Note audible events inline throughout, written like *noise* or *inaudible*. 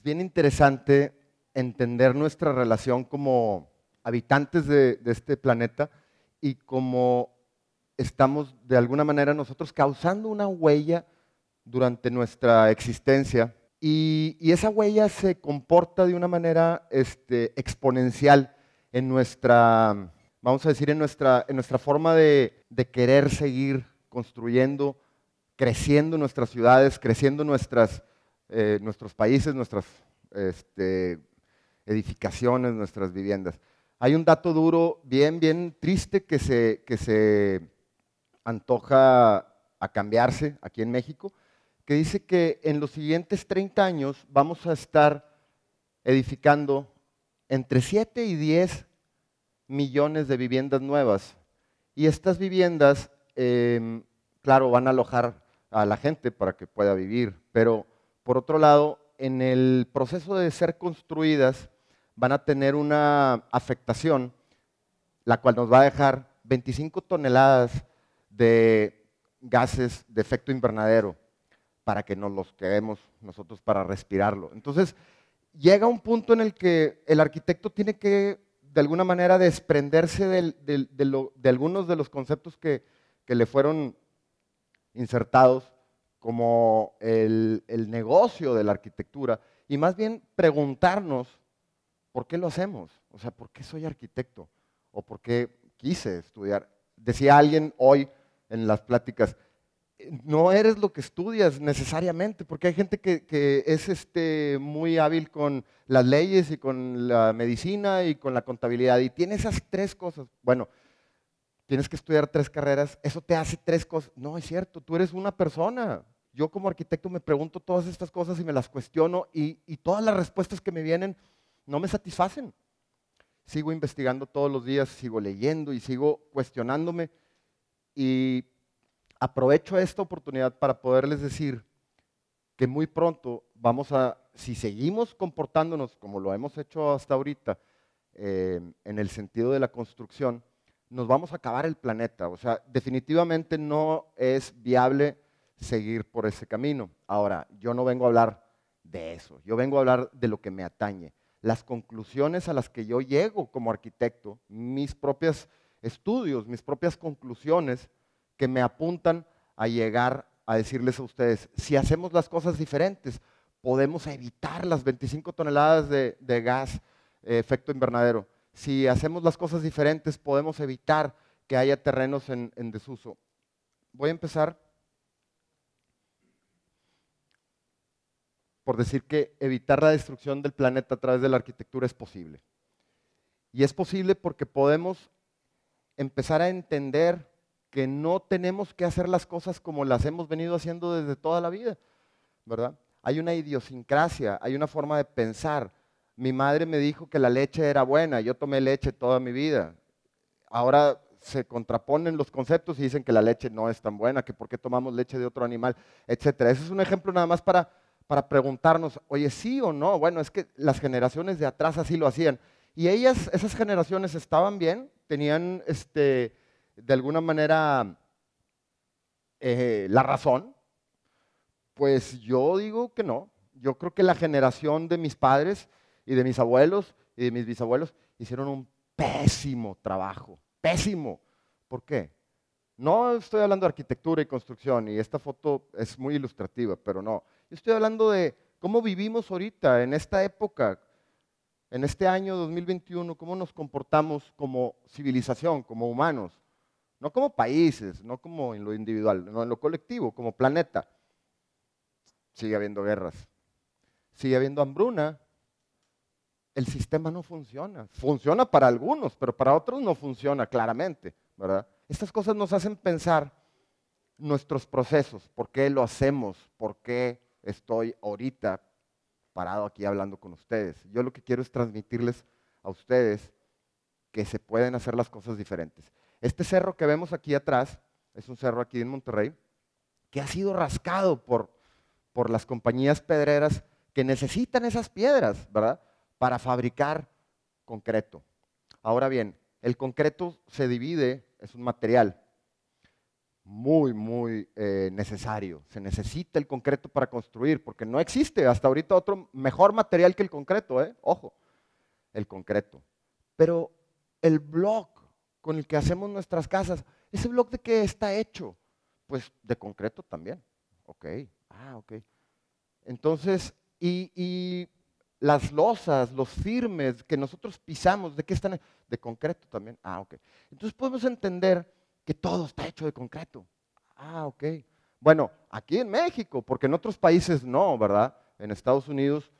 Es bien interesante entender nuestra relación como habitantes de, este planeta y como estamos de alguna manera nosotros causando una huella durante nuestra existencia y, esa huella se comporta de una manera este, exponencial en nuestra, vamos a decir, en nuestra, en nuestra forma de querer seguir construyendo, creciendo nuestras ciudades, creciendo nuestras eh, nuestros países, nuestras este, edificaciones, nuestras viviendas. Hay un dato duro, bien, bien triste, que se, que se antoja a cambiarse aquí en México, que dice que en los siguientes 30 años vamos a estar edificando entre 7 y 10 millones de viviendas nuevas. Y estas viviendas, em, claro, van a alojar a la gente para que pueda vivir, pero por otro lado, en el proceso de ser construidas van a tener una afectación, la cual nos va a dejar 25 toneladas de gases de efecto invernadero para que nos los quedemos nosotros para respirarlo. Entonces, llega un punto en el que el arquitecto tiene que, de alguna manera, desprenderse de, algunos de los conceptos que le fueron insertados como el, el negocio de la arquitectura y más bien preguntarnos por qué lo hacemos, o sea, por qué soy arquitecto o por qué quise estudiar. Decía alguien hoy en las pláticas, no eres lo que estudias necesariamente, porque hay gente que, que, es este, muy hábil con las leyes y con la medicina y con la contabilidad y tiene esas tres cosas. Bueno, tienes que estudiar tres carreras, eso te hace tres cosas. No, es cierto, tú eres una persona, yo como arquitecto me pregunto todas estas cosas y me las cuestiono y, todas las respuestas que me vienen no me satisfacen. Sigo investigando todos los días, sigo leyendo y sigo cuestionándome y aprovecho esta oportunidad para poderles decir que muy pronto vamos a, si seguimos comportándonos como lo hemos hecho hasta ahorita, eh, en el sentido de la construcción, nos vamos a acabar el planeta. O sea, definitivamente no es viable seguir por ese camino. Ahora, yo no vengo a hablar de eso, yo vengo a hablar de lo que me atañe, las conclusiones a las que yo llego como arquitecto, mis propios estudios, mis propias conclusiones que me apuntan a llegar a decirles a ustedes, si hacemos las cosas diferentes, podemos evitar las 25 toneladas de, gas eh, efecto invernadero. Si hacemos las cosas diferentes, podemos evitar que haya terrenos en desuso. Voy a empezar por decir que evitar la destrucción del planeta a través de la arquitectura es posible. Y es posible porque podemos empezar a entender que no tenemos que hacer las cosas como las hemos venido haciendo desde toda la vida, ¿verdad? Hay una idiosincrasia, hay una forma de pensar. Mi madre me dijo que la leche era buena, yo tomé leche toda mi vida. Ahora se contraponen los conceptos y dicen que la leche no es tan buena, que por qué tomamos leche de otro animal, etc. Ese es un ejemplo nada más para para preguntarnos, oye, sí o no. Bueno, es que las generaciones de atrás así lo hacían. Y ellas, esas generaciones estaban bien, tenían este, de alguna manera eh, la razón. Pues yo digo que no. Yo creo que la generación de mis padres y de mis abuelos y de mis bisabuelos hicieron un pésimo trabajo. Pésimo. ¿Por qué? No estoy hablando de arquitectura y construcción, y esta foto es muy ilustrativa, pero no. estoy hablando de cómo vivimos ahorita, en esta época, en este año 2021, cómo nos comportamos como civilización, como humanos, no como países, no como en lo individual, no en lo colectivo, como planeta. Sigue habiendo guerras, sigue habiendo hambruna, el sistema no funciona. Funciona para algunos, pero para otros no funciona claramente, ¿verdad? Estas cosas nos hacen pensar nuestros procesos, por qué lo hacemos, por qué estoy ahorita parado aquí hablando con ustedes. Yo lo que quiero es transmitirles a ustedes que se pueden hacer las cosas diferentes. Este cerro que vemos aquí atrás es un cerro aquí en Monterrey que ha sido rascado por, por las compañías pedreras que necesitan esas piedras, ¿verdad? Para fabricar concreto. Ahora bien, el concreto se divide es un material muy, muy eh, necesario. Se necesita el concreto para construir, porque no existe hasta ahorita otro mejor material que el concreto, ¿eh? ojo, el concreto. Pero el blog con el que hacemos nuestras casas, ¿ese bloque de qué está hecho? Pues de concreto también. Ok, ah, ok. Entonces, y, y las losas, los firmes que nosotros pisamos, ¿de qué están? De concreto también. Ah, ok. Entonces podemos entender que todo está hecho de concreto. Ah, ok. Bueno, aquí en México, porque en otros países no, ¿verdad? En Estados Unidos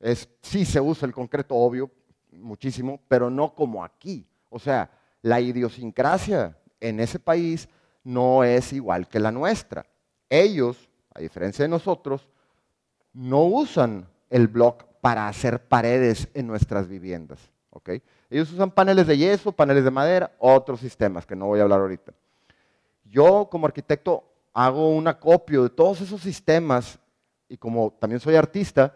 es, sí se usa el concreto, obvio, muchísimo, pero no como aquí. O sea, la idiosincrasia en ese país no es igual que la nuestra. Ellos, a diferencia de nosotros, no usan el block para hacer paredes en nuestras viviendas. ¿okay? Ellos usan paneles de yeso, paneles de madera, otros sistemas que no voy a hablar ahorita. Yo como arquitecto hago un acopio de todos esos sistemas y como también soy artista,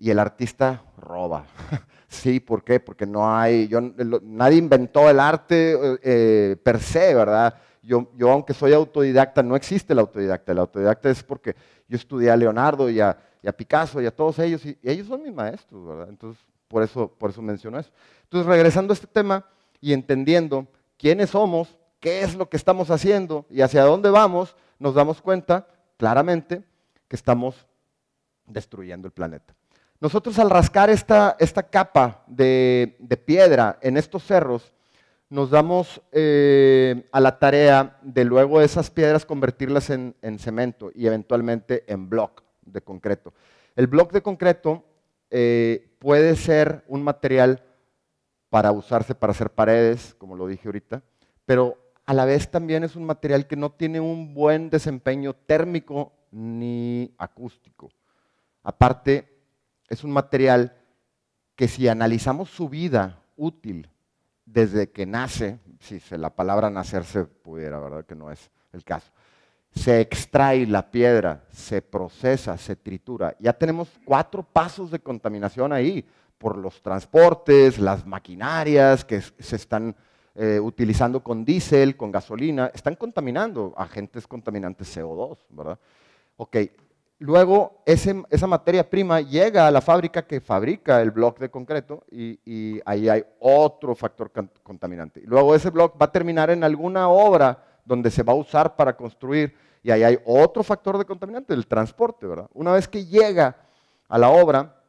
y el artista roba. *laughs* sí, ¿por qué? Porque no hay, yo, nadie inventó el arte eh, eh, per se, ¿verdad? Yo, yo, aunque soy autodidacta, no existe el autodidacta. El autodidacta es porque yo estudié a Leonardo y a, y a Picasso y a todos ellos, y, ellos son mis maestros, ¿verdad? Entonces, por eso, por eso menciono eso. Entonces, regresando a este tema y entendiendo quiénes somos, qué es lo que estamos haciendo y hacia dónde vamos, nos damos cuenta claramente que estamos destruyendo el planeta. Nosotros al rascar esta, esta capa de, piedra en estos cerros, nos damos eh, a la tarea de luego esas piedras convertirlas en, en cemento y eventualmente en block concreto. El bloque de concreto eh, puede ser un material para usarse para hacer paredes, como lo dije ahorita, pero a la vez también es un material que no tiene un buen desempeño térmico ni acústico. Aparte, es un material que si analizamos su vida útil desde que nace, si la palabra nacer se pudiera, ¿verdad? Que no es el caso, se extrae la piedra, se procesa, se tritura. Ya tenemos cuatro pasos de contaminación ahí, por los transportes, las maquinarias que se están eh, utilizando con diésel, con gasolina, están contaminando agentes contaminantes CO2, ¿verdad? Ok, luego esa materia prima llega a la fábrica que fabrica el bloque de concreto y, ahí hay otro factor contaminante. Luego ese bloque va a terminar en alguna obra donde se va a usar para construir, y ahí hay otro factor de contaminante, el transporte, ¿verdad? Una vez que llega a la obra,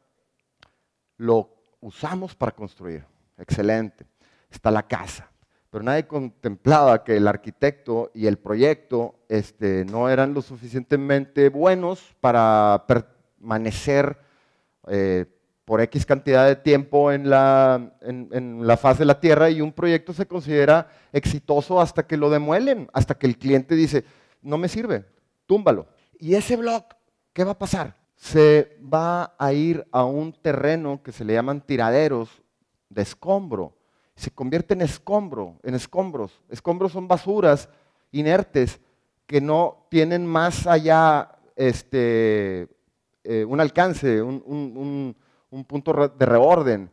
lo usamos para construir. Excelente. Está la casa. Pero nadie contemplaba que el arquitecto y el proyecto este, no eran lo suficientemente buenos para permanecer eh, por X cantidad de tiempo en la, en, la faz de la Tierra y un proyecto se considera exitoso hasta que lo demuelen, hasta que el cliente dice, no me sirve, túmbalo. ¿Y ese blog qué va a pasar? Se va a ir a un terreno que se le llaman tiraderos de escombro. Se convierte en escombro, en escombros. Escombros son basuras inertes que no tienen más allá este, eh, un alcance, un, un un punto de reorden.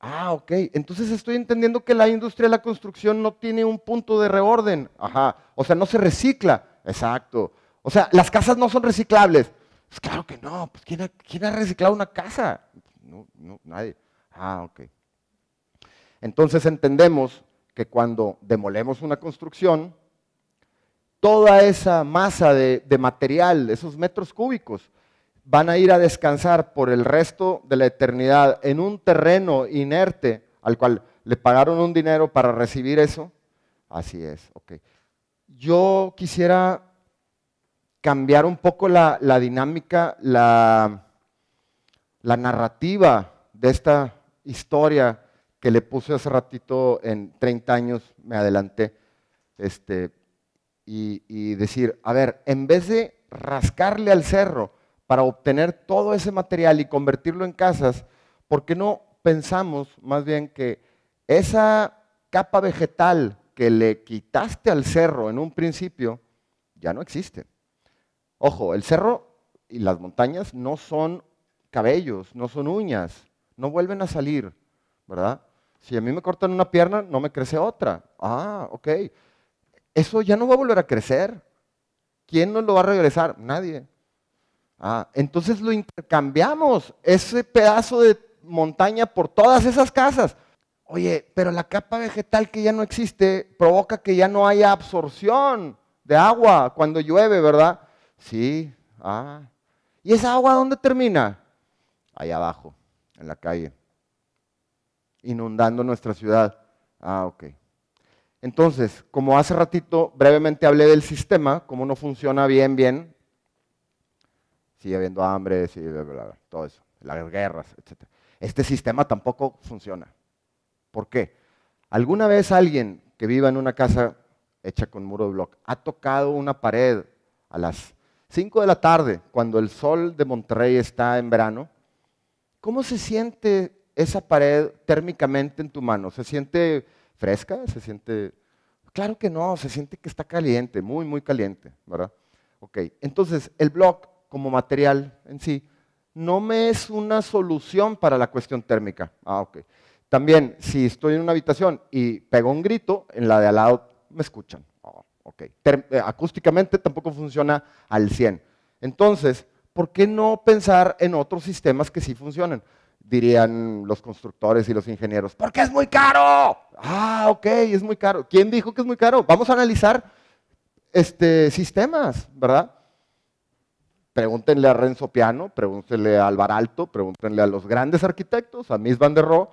Ah, ok. Entonces estoy entendiendo que la industria de la construcción no tiene un punto de reorden. Ajá. O sea, no se recicla. Exacto. O sea, las casas no son reciclables. Pues claro que no. Pues, ¿quién ha, reciclado una casa? No, no, nadie. Ah, ok. Entonces entendemos que cuando demolemos una construcción, toda esa masa de, de material, esos metros cúbicos, van a ir a descansar por el resto de la eternidad en un terreno inerte al cual le pagaron un dinero para recibir eso. Así es, ok. Yo quisiera cambiar un poco la, dinámica, la, narrativa de esta historia que le puse hace ratito en 30 años, me adelanté, este, y decir, a ver, en vez de rascarle al cerro, para obtener todo ese material y convertirlo en casas, ¿por qué no pensamos más bien que esa capa vegetal que le quitaste al cerro en un principio ya no existe? Ojo, el cerro y las montañas no son cabellos, no son uñas, no vuelven a salir, ¿verdad? Si a mí me cortan una pierna, no me crece otra. Ah, ok. Eso ya no va a volver a crecer. ¿Quién nos lo va a regresar? Nadie. Ah, entonces lo intercambiamos, ese pedazo de montaña por todas esas casas. Oye, pero la capa vegetal que ya no existe provoca que ya no haya absorción de agua cuando llueve, ¿verdad? Sí. Ah. ¿Y esa agua dónde termina? Ahí abajo, en la calle, inundando nuestra ciudad. Ah, ok. Entonces, como hace ratito brevemente hablé del sistema, cómo no funciona bien, bien, sigue habiendo hambre, todo eso, las guerras, etc. Este sistema tampoco funciona. ¿Por qué? ¿Alguna vez alguien que viva en una casa hecha con muro de bloc ha tocado una pared a las 5 de la tarde, cuando el sol de Monterrey está en verano? ¿Cómo se siente esa pared térmicamente en tu mano? ¿Se siente fresca? ¿Se siente...? Claro que no, se siente que está caliente, muy, muy caliente, ¿verdad? Ok, entonces el bloc como material en sí, no me es una solución para la cuestión térmica. Ah, ok. También, si estoy en una habitación y pego un grito, en la de al lado me escuchan. Oh, okay. Eh, acústicamente tampoco funciona al 100. Entonces, ¿por qué no pensar en otros sistemas que sí funcionen? Dirían los constructores y los ingenieros, porque es muy caro. Ah, ok, es muy caro. ¿Quién dijo que es muy caro? Vamos a analizar este, sistemas, ¿verdad? Pregúntenle a Renzo Piano, pregúntenle a Alvar Alto, pregúntenle a los grandes arquitectos, a Miss van der Rohe,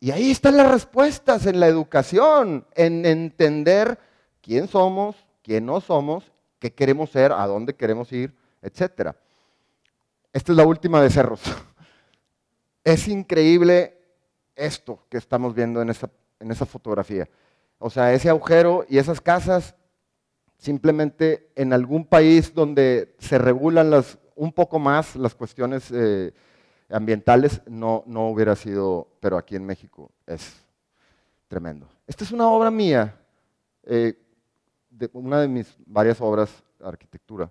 y ahí están las respuestas en la educación, en entender quién somos, quién no somos, qué queremos ser, a dónde queremos ir, etc. Esta es la última de Cerros. *laughs* Es increíble esto que estamos viendo en esa, en esa fotografía. O sea, ese agujero y esas casas Simplemente en algún país donde se regulan un poco más las cuestiones eh, ambientales, no, no hubiera sido, pero aquí en México es tremendo. Esta es una obra mía, eh, de una de mis varias obras de arquitectura.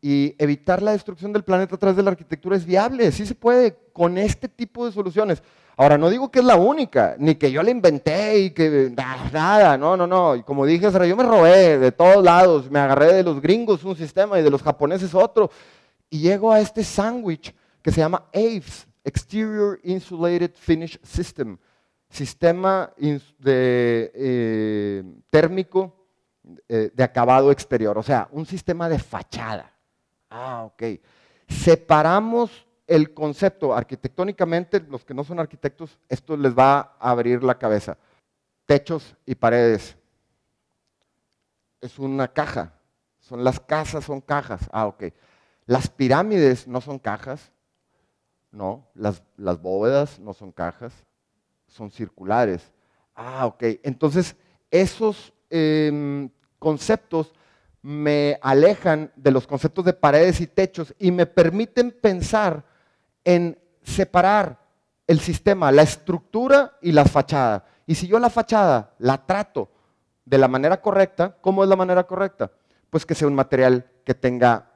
Y evitar la destrucción del planeta a través de la arquitectura es viable, sí se puede, con este tipo de soluciones. Ahora, no digo que es la única, ni que yo la inventé y que nada, no, no, no. Y como dije, yo me robé de todos lados, me agarré de los gringos un sistema y de los japoneses otro. Y llego a este sándwich que se llama AVES, Exterior Insulated Finish System, sistema eh, térmico eh, de acabado exterior, o sea, un sistema de fachada. Ah, ok. Separamos el concepto arquitectónicamente, los que no son arquitectos, esto les va a abrir la cabeza. Techos y paredes. Es una caja. Son las casas, son cajas. Ah, ok. Las pirámides no son cajas. No, las, bóvedas no son cajas. Son circulares. Ah, ok. Entonces, esos em, conceptos me alejan de los conceptos de paredes y techos y me permiten pensar en separar el sistema, la estructura y la fachada. Y si yo la fachada la trato de la manera correcta, ¿cómo es la manera correcta? Pues que sea un material que tenga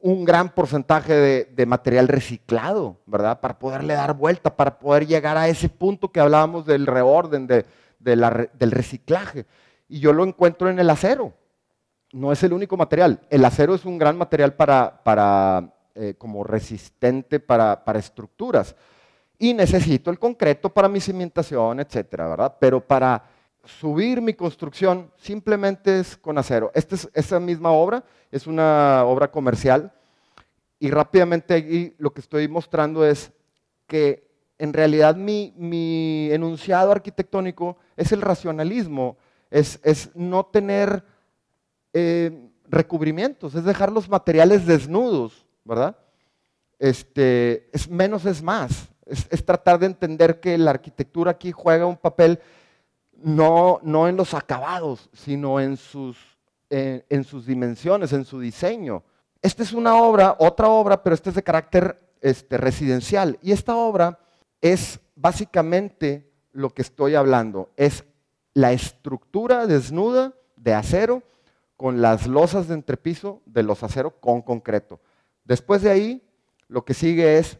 un gran porcentaje de, material reciclado, ¿verdad? Para poderle dar vuelta, para poder llegar a ese punto que hablábamos del reorden, del reciclaje. Y yo lo encuentro en el acero. No es el único material. El acero es un gran material para eh, como resistente para, para estructuras. Y necesito el concreto para mi cimentación, etcétera, ¿verdad? Pero para subir mi construcción simplemente es con acero. Esta es, esa misma obra es una obra comercial y rápidamente lo que estoy mostrando es que en realidad mi, mi enunciado arquitectónico es el racionalismo, es, es no tener eh, recubrimientos, es dejar los materiales desnudos. ¿verdad? Este, es menos es más. Es, tratar de entender que la arquitectura aquí juega un papel no, en los acabados, sino en sus, dimensiones, en su diseño. Esta es una obra, otra obra, pero esta es de carácter este, residencial. Y esta obra es básicamente lo que estoy hablando. Es la estructura desnuda de acero con las losas de entrepiso de los acero con concreto. Después de ahí, lo que sigue es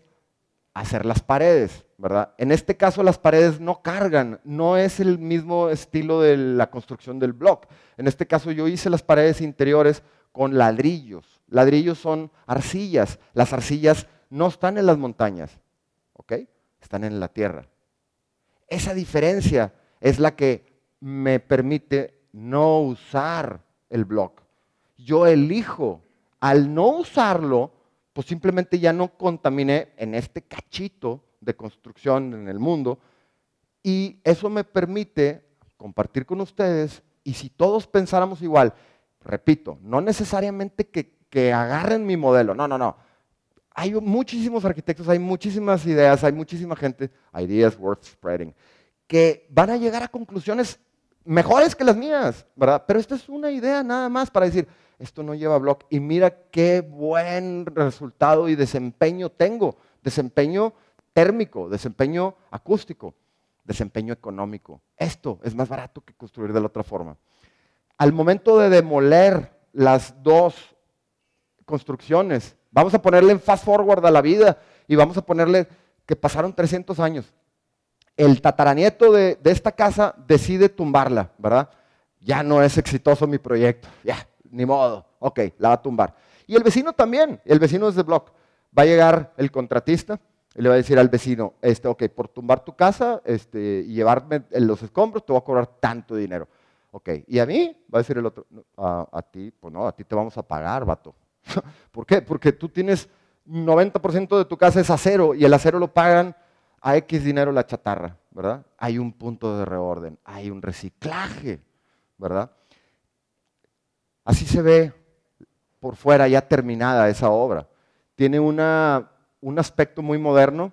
hacer las paredes, ¿verdad? En este caso las paredes no cargan, no es el mismo estilo de la construcción del block. En este caso yo hice las paredes interiores con ladrillos. Ladrillos son arcillas. Las arcillas no están en las montañas, ¿ok? Están en la tierra. Esa diferencia es la que me permite no usar el block. Yo elijo al no usarlo, pues simplemente ya no contaminé en este cachito de construcción en el mundo. Y eso me permite compartir con ustedes, y si todos pensáramos igual, repito, no necesariamente que, agarren mi modelo, no, no, no. Hay muchísimos arquitectos, hay muchísimas ideas, hay muchísima gente, ideas worth spreading, que van a llegar a conclusiones mejores que las mías, ¿verdad? Pero esta es una idea nada más para decir, esto no lleva blog. Y mira qué buen resultado y desempeño tengo. Desempeño térmico, desempeño acústico, desempeño económico. Esto es más barato que construir de la otra forma. Al momento de demoler las dos construcciones, vamos a ponerle en fast forward a la vida y vamos a ponerle que pasaron 300 años. El tataranieto de, de esta casa decide tumbarla, ¿verdad? Ya no es exitoso mi proyecto, ya, ni modo, ok, la va a tumbar. Y el vecino también, el vecino es de block. Va a llegar el contratista y le va a decir al vecino, este, ok, por tumbar tu casa este, y llevarme los escombros te voy a cobrar tanto dinero. Ok, y a mí, va a decir el otro, a, a ti, pues no, a ti te vamos a pagar, vato. *laughs* ¿Por qué? Porque tú tienes 90% de tu casa es acero y el acero lo pagan a X dinero la chatarra, ¿verdad? Hay un punto de reorden, hay un reciclaje, ¿verdad? Así se ve por fuera ya terminada esa obra. Tiene un aspecto muy moderno.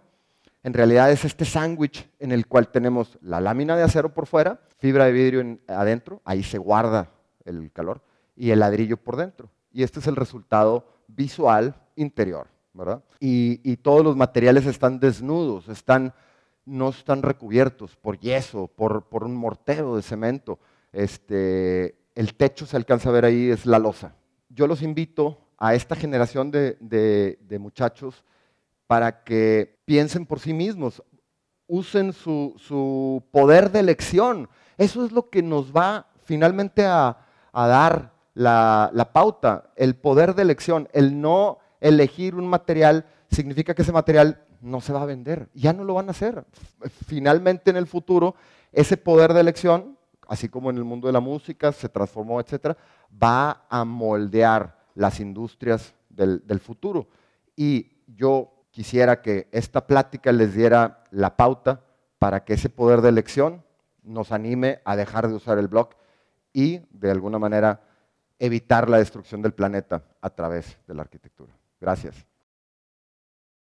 En realidad es este sándwich en el cual tenemos la lámina de acero por fuera, fibra de vidrio adentro, ahí se guarda el calor, y el ladrillo por dentro. Y este es el resultado visual interior, Y, todos los materiales están desnudos, están, no están recubiertos por yeso, por, un mortero de cemento. Este, el techo se alcanza a ver ahí, es la losa. Yo los invito a esta generación de, muchachos para que piensen por sí mismos, usen su, poder de elección. Eso es lo que nos va finalmente a, dar la, pauta, el poder de elección. El no elegir un material significa que ese material no se va a vender, ya no lo van a hacer. Finalmente en el futuro, ese poder de elección así como en el mundo de la música se transformó, etcétera, va a moldear las industrias del, del futuro. Y yo quisiera que esta plática les diera la pauta para que ese poder de elección nos anime a dejar de usar el blog y de alguna manera evitar la destrucción del planeta a través de la arquitectura. Gracias.